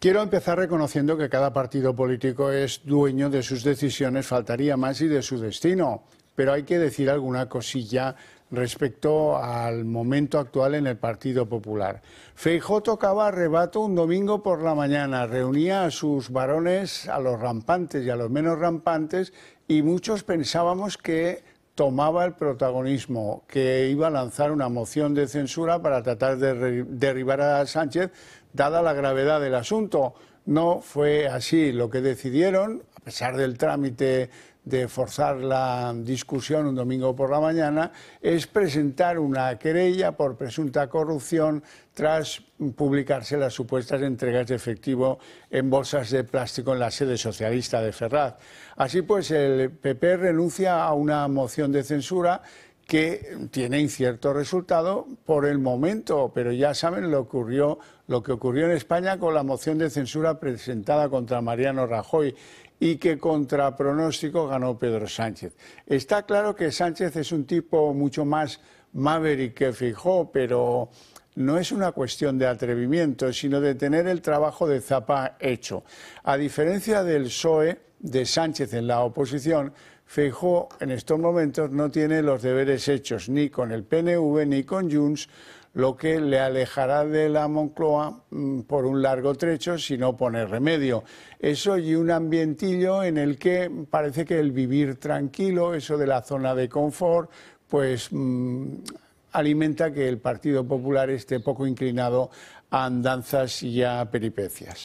Quiero empezar reconociendo que cada partido político es dueño de sus decisiones, faltaría más, y de su destino. Pero hay que decir alguna cosilla respecto al momento actual en el Partido Popular. Feijó tocaba arrebato un domingo por la mañana, reunía a sus varones, a los rampantes y a los menos rampantes, y muchos pensábamos que tomaba el protagonismo, que iba a lanzar una moción de censura para tratar de derribar a Sánchez, dada la gravedad del asunto. No fue así. Lo que decidieron, a pesar del trámite de forzar la discusión un domingo por la mañana, es presentar una querella por presunta corrupción tras publicarse las supuestas entregas de efectivo en bolsas de plástico en la sede socialista de Ferraz. Así pues, el PP renuncia a una moción de censura que tiene incierto resultado por el momento, pero ya saben lo, ocurrió, lo que ocurrió en España con la moción de censura presentada contra Mariano Rajoy y que contra pronóstico ganó Pedro Sánchez. Está claro que Sánchez es un tipo mucho más maverick que Fijó, pero no es una cuestión de atrevimiento, sino de tener el trabajo de Zapa hecho. A diferencia del PSOE de Sánchez en la oposición, Feijó en estos momentos no tiene los deberes hechos ni con el PNV ni con Junts, lo que le alejará de la Moncloa mm, por un largo trecho si no pone remedio. Eso y un ambientillo en el que parece que el vivir tranquilo, eso de la zona de confort, pues mm, alimenta que el Partido Popular esté poco inclinado a andanzas y a peripecias.